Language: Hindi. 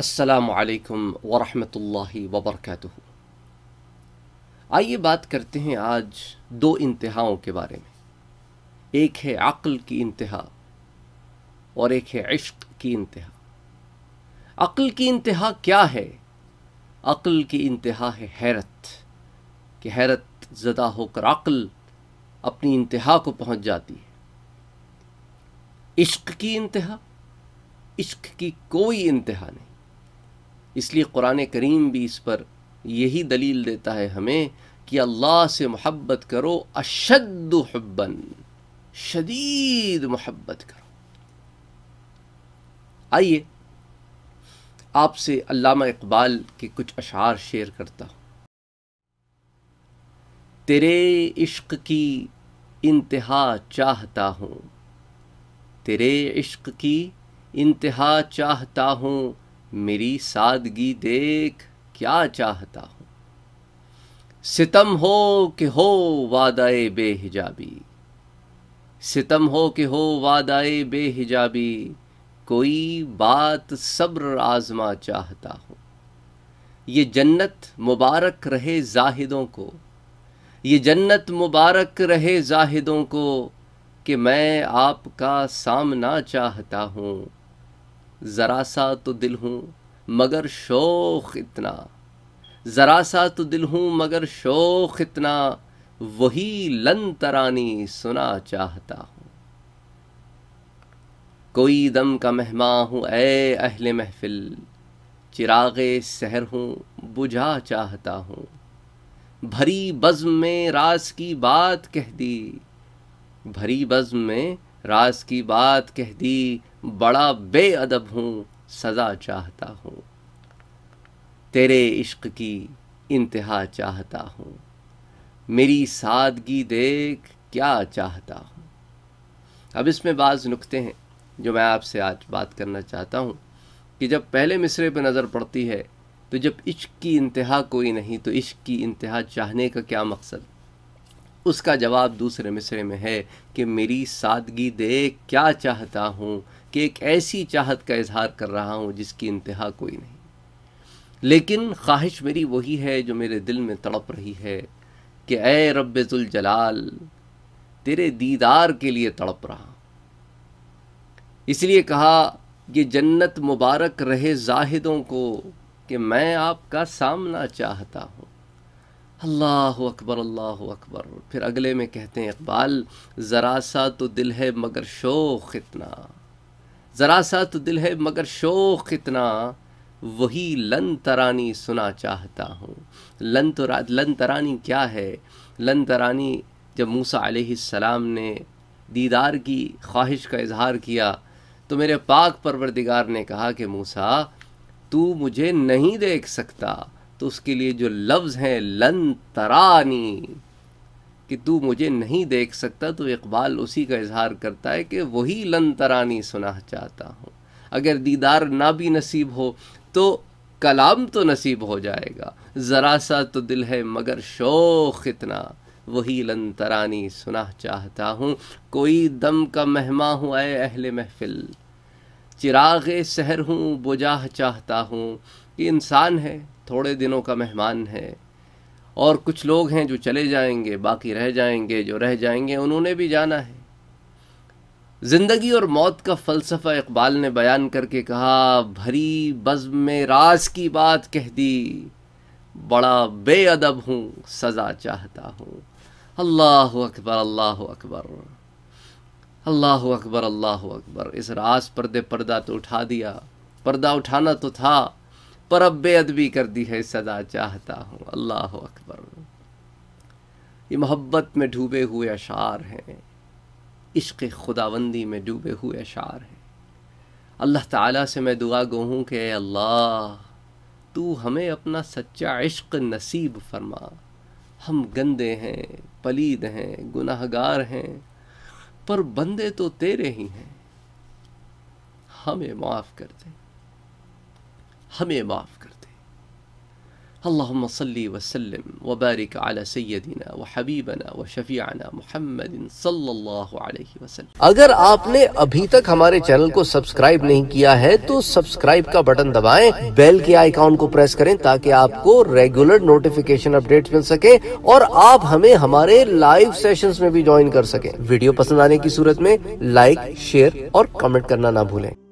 असलकम वरहमल वबरक आइए बात करते हैं आज दो इंतहाओं के बारे में एक है अक्ल की इंतहा और एक है इश्क की इंतहा अक्ल की इंतहा क्या है अक्ल की इंतहा है हैरत कि हैरत ज़दा होकर अक्ल अपनी इंतहा को पहुँच जाती है इश्क की इंतहा इश्क की कोई इंतहा नहीं इसलिए कुरान करीम भी इस पर यही दलील देता है हमें कि अल्लाह से मोहब्बत करो अशद हब्बन शदीद मोहब्बत करो आइए आपसे अल्लामा इकबाल के कुछ अशार शेयर करता हूँ तेरे इश्क की इंतहा चाहता हूँ तेरे इश्क की इंतहा चाहता हूँ मेरी सादगी देख क्या चाहता हूं सितम हो कि हो वादाए बेहिजाबी सितम हो कि हो वादाए बेहिजाबी कोई बात सब्र आजमा चाहता हूं ये जन्नत मुबारक रहे जाहिदों को ये जन्नत मुबारक रहे जाहिदों को कि मैं आपका सामना चाहता हूँ ज़रा सा तो दिल हूँ मगर शौक़ इतना ज़रा सा तो दिल हूँ मगर शोख इतना वही लन तरानी सुना चाहता हूँ कोई दम का मेहमा हूँ ए अहल महफिल चिराग सहर हूँ बुझा चाहता हूँ भरी बज़म में रास की बात कह दी भरी बज्म में रास की बात कह दी बड़ा बेअदब हूँ सज़ा चाहता हूँ तेरे इश्क की इंतहा चाहता हूँ मेरी सादगी देख क्या चाहता हूँ अब इसमें बाज़ नुकते हैं जो मैं आपसे आज बात करना चाहता हूँ कि जब पहले मिसरे पर नज़र पड़ती है तो जब इश्क की इंतहा कोई नहीं तो इश्क की इंतहा चाहने का क्या मकसद उसका जवाब दूसरे मिसरे में है कि मेरी सादगी देख क्या चाहता हूँ कि एक ऐसी चाहत का इजहार कर रहा हूँ जिसकी इंतहा कोई नहीं लेकिन ख्वाहिश मेरी वही है जो मेरे दिल में तड़प रही है कि अय रब्बुल जलाल तेरे दीदार के लिए तड़प रहा इसलिए कहा ये जन्नत मुबारक रहे जाहिदों को कि मैं आपका सामना चाहता हूँ अल्लाह अकबर अल्लाह अकबर फिर अगले में कहते हैं इकबाल ज़रा सा तो दिल है मगर शोख इतना ज़रा सा तो दिल है मगर शोक इतना वही लन तरानी सुना चाहता हूँ लन तो लन तरानी क्या है लन तरानी जब मूसा सलाम ने दीदार की ख्वाहिश का इजहार किया तो मेरे पाक परवरदिगार ने कहा कि मूसा तू मुझे नहीं देख सकता तो उसके लिए जो लफ्ज़ हैं लन तरानी कि तू मुझे नहीं देख सकता तो इकबाल उसी का इजहार करता है कि वही लन तरानी सुना चाहता हूँ अगर दीदार ना भी नसीब हो तो कलाम तो नसीब हो जाएगा ज़रा सा तो दिल है मगर शोख इतना वही लन तरानी सुना चाहता हूँ कोई दम का मेहमा हूँ आए अहल महफिल चिराग सहर हूँ बुझा चाहता हूँ कि इंसान है थोड़े दिनों का मेहमान है और कुछ लोग हैं जो चले जाएंगे बाकी रह जाएंगे जो रह जाएंगे उन्होंने भी जाना है ज़िंदगी और मौत का फ़लसफ़ा इकबाल ने बयान करके कहा भरी बज़ में राज की बात कह दी बड़ा बेअदब हूँ सज़ा चाहता हूँ अल्लाह अकबर अल्लाह अकबर अल्लाह अकबर अल्लाह अकबर इस राज पर्दे पर्दा तो उठा दिया पर्दा उठाना तो था पर अब बेअदबी कर दी है सदा चाहता हूँ अल्लाह अकबर ये मोहब्बत में डूबे हुए अशार हैं इश्क खुदाबंदी में डूबे हुए अशार हैं अल्लाह ताला से मैं दुआ गो हूँ कि अल्लाह तू हमें अपना सच्चा इश्क नसीब फरमा हम गंदे हैं पलीद हैं गुनाहगार हैं पर बंदे तो तेरे ही हैं हमें माफ़ कर दे हमें माफ़ कर दे अल्लाम सल्ली वसलम वबारक अला सैदिना व हबीबना व शफियाना मोहम्मद वसल्लम अगर आपने अभी तक हमारे चैनल को सब्सक्राइब नहीं किया है तो सब्सक्राइब का बटन दबाएं बेल के आइकॉन को प्रेस करें ताकि आपको रेगुलर नोटिफिकेशन अपडेट मिल सके और आप हमें हमारे लाइव सेशंस में भी ज्वाइन कर सकें वीडियो पसंद आने की सूरत में लाइक शेयर और कमेंट करना ना भूलें